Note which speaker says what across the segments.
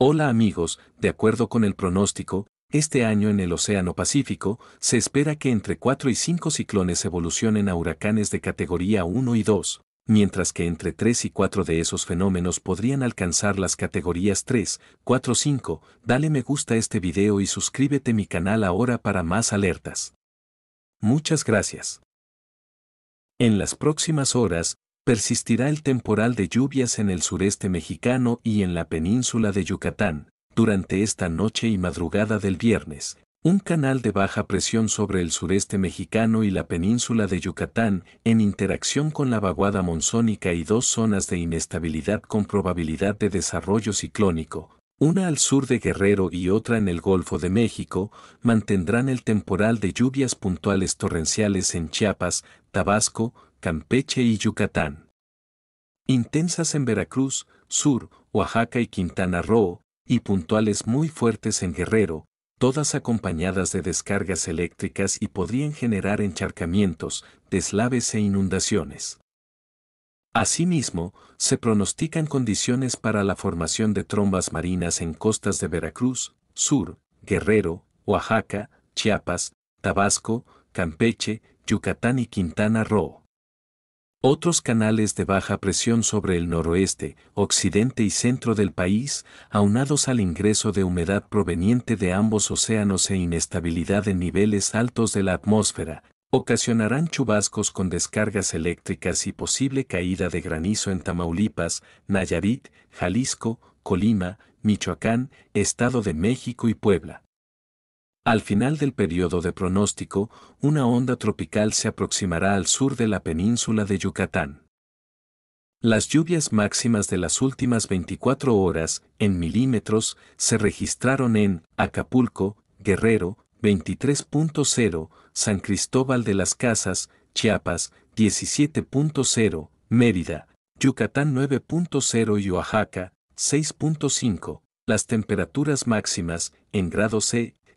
Speaker 1: Hola amigos, de acuerdo con el pronóstico, este año en el Océano Pacífico se espera que entre 4 y 5 ciclones evolucionen a huracanes de categoría 1 y 2, mientras que entre 3 y 4 de esos fenómenos podrían alcanzar las categorías 3, 4, 5. Dale me gusta a este video y suscríbete a mi canal ahora para más alertas. Muchas gracias. En las próximas horas, persistirá el temporal de lluvias en el sureste mexicano y en la península de Yucatán, durante esta noche y madrugada del viernes. Un canal de baja presión sobre el sureste mexicano y la península de Yucatán, en interacción con la vaguada monzónica y dos zonas de inestabilidad con probabilidad de desarrollo ciclónico, una al sur de Guerrero y otra en el Golfo de México, mantendrán el temporal de lluvias puntuales torrenciales en Chiapas, Tabasco, Campeche y Yucatán intensas en Veracruz, Sur, Oaxaca y Quintana Roo, y puntuales muy fuertes en Guerrero, todas acompañadas de descargas eléctricas y podrían generar encharcamientos, deslaves e inundaciones. Asimismo, se pronostican condiciones para la formación de trombas marinas en costas de Veracruz, Sur, Guerrero, Oaxaca, Chiapas, Tabasco, Campeche, Yucatán y Quintana Roo. Otros canales de baja presión sobre el noroeste, occidente y centro del país, aunados al ingreso de humedad proveniente de ambos océanos e inestabilidad en niveles altos de la atmósfera, ocasionarán chubascos con descargas eléctricas y posible caída de granizo en Tamaulipas, Nayarit, Jalisco, Colima, Michoacán, Estado de México y Puebla. Al final del periodo de pronóstico, una onda tropical se aproximará al sur de la península de Yucatán. Las lluvias máximas de las últimas 24 horas, en milímetros, se registraron en Acapulco, Guerrero, 23.0, San Cristóbal de las Casas, Chiapas, 17.0, Mérida, Yucatán 9.0 y Oaxaca, 6.5. Las temperaturas máximas, en grado C,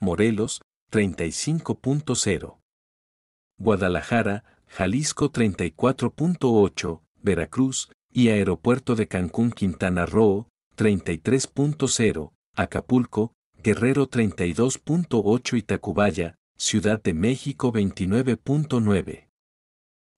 Speaker 1: Morelos, 35.0. Guadalajara, Jalisco 34.8, Veracruz, y Aeropuerto de Cancún Quintana Roo, 33.0, Acapulco, Guerrero 32.8 y Tacubaya, Ciudad de México 29.9.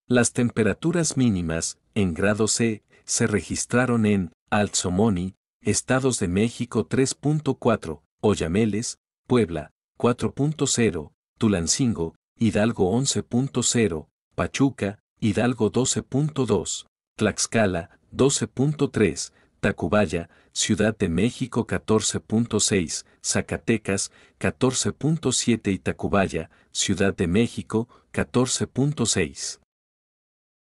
Speaker 1: Las temperaturas mínimas, en grado C, se registraron en Alzomoni, Estados de México 3.4, Oyameles, Puebla 4.0, Tulancingo, Hidalgo 11.0, Pachuca, Hidalgo 12.2, Tlaxcala 12.3, Tacubaya, Ciudad de México 14.6, Zacatecas 14.7 y Tacubaya, Ciudad de México 14.6.